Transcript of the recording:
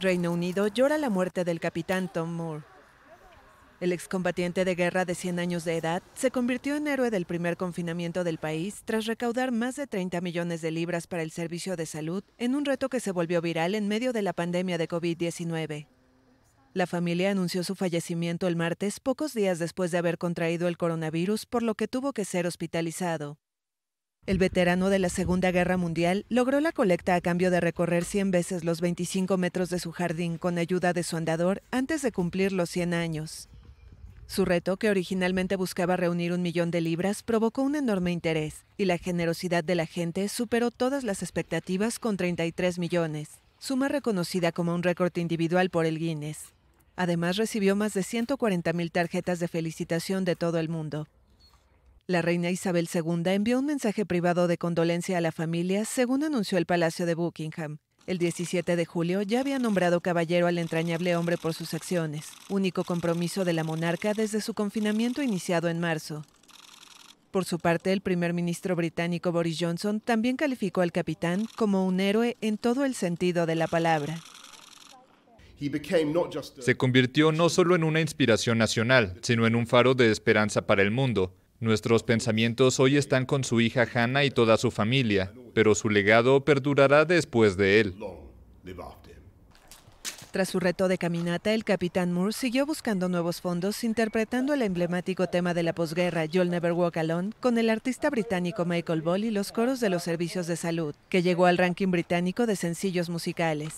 Reino Unido llora la muerte del capitán Tom Moore. El excombatiente de guerra de 100 años de edad se convirtió en héroe del primer confinamiento del país tras recaudar más de 30 millones de libras para el servicio de salud en un reto que se volvió viral en medio de la pandemia de COVID-19. La familia anunció su fallecimiento el martes pocos días después de haber contraído el coronavirus, por lo que tuvo que ser hospitalizado. El veterano de la Segunda Guerra Mundial logró la colecta a cambio de recorrer 100 veces los 25 metros de su jardín con ayuda de su andador antes de cumplir los 100 años. Su reto, que originalmente buscaba reunir un millón de libras, provocó un enorme interés y la generosidad de la gente superó todas las expectativas con 33 millones, suma reconocida como un récord individual por el Guinness. Además recibió más de 140 tarjetas de felicitación de todo el mundo. La reina Isabel II envió un mensaje privado de condolencia a la familia, según anunció el Palacio de Buckingham. El 17 de julio ya había nombrado caballero al entrañable hombre por sus acciones, único compromiso de la monarca desde su confinamiento iniciado en marzo. Por su parte, el primer ministro británico Boris Johnson también calificó al capitán como un héroe en todo el sentido de la palabra. Se convirtió no solo en una inspiración nacional, sino en un faro de esperanza para el mundo. Nuestros pensamientos hoy están con su hija Hannah y toda su familia, pero su legado perdurará después de él. Tras su reto de caminata, el capitán Moore siguió buscando nuevos fondos interpretando el emblemático tema de la posguerra You'll Never Walk Alone con el artista británico Michael Ball y los coros de los servicios de salud, que llegó al ranking británico de sencillos musicales.